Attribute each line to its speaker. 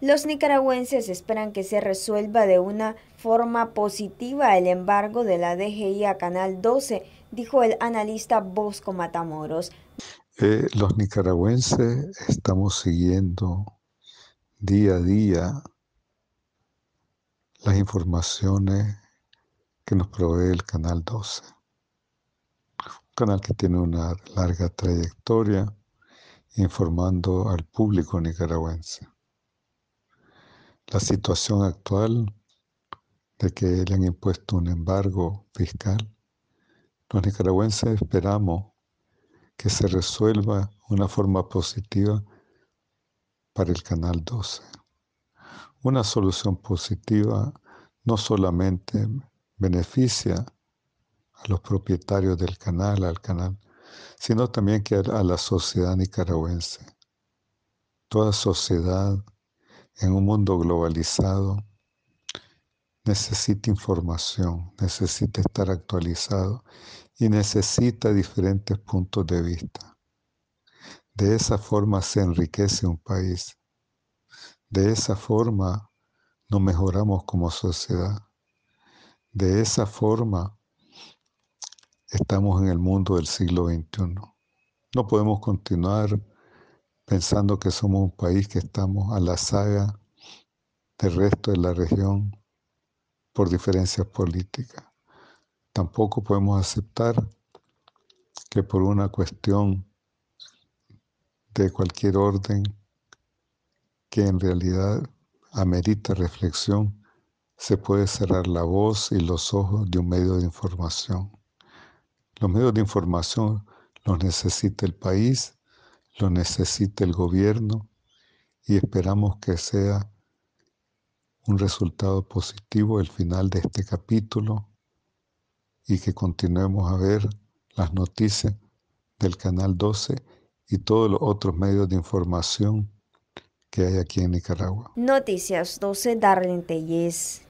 Speaker 1: Los nicaragüenses esperan que se resuelva de una forma positiva el embargo de la DGI a Canal 12, dijo el analista Bosco Matamoros. Eh, los nicaragüenses estamos siguiendo día a día las informaciones que nos provee el Canal 12. Un canal que tiene una larga trayectoria informando al público nicaragüense la situación actual de que le han impuesto un embargo fiscal, los nicaragüenses esperamos que se resuelva una forma positiva para el Canal 12. Una solución positiva no solamente beneficia a los propietarios del canal, al canal, sino también que a la sociedad nicaragüense. Toda sociedad en un mundo globalizado, necesita información, necesita estar actualizado y necesita diferentes puntos de vista. De esa forma se enriquece un país. De esa forma nos mejoramos como sociedad. De esa forma estamos en el mundo del siglo XXI. No podemos continuar pensando que somos un país que estamos a la saga del resto de la región por diferencias políticas. Tampoco podemos aceptar que por una cuestión de cualquier orden que en realidad amerita reflexión, se puede cerrar la voz y los ojos de un medio de información. Los medios de información los necesita el país lo necesita el gobierno y esperamos que sea un resultado positivo el final de este capítulo y que continuemos a ver las noticias del Canal 12 y todos los otros medios de información que hay aquí en Nicaragua. Noticias 12, Darlene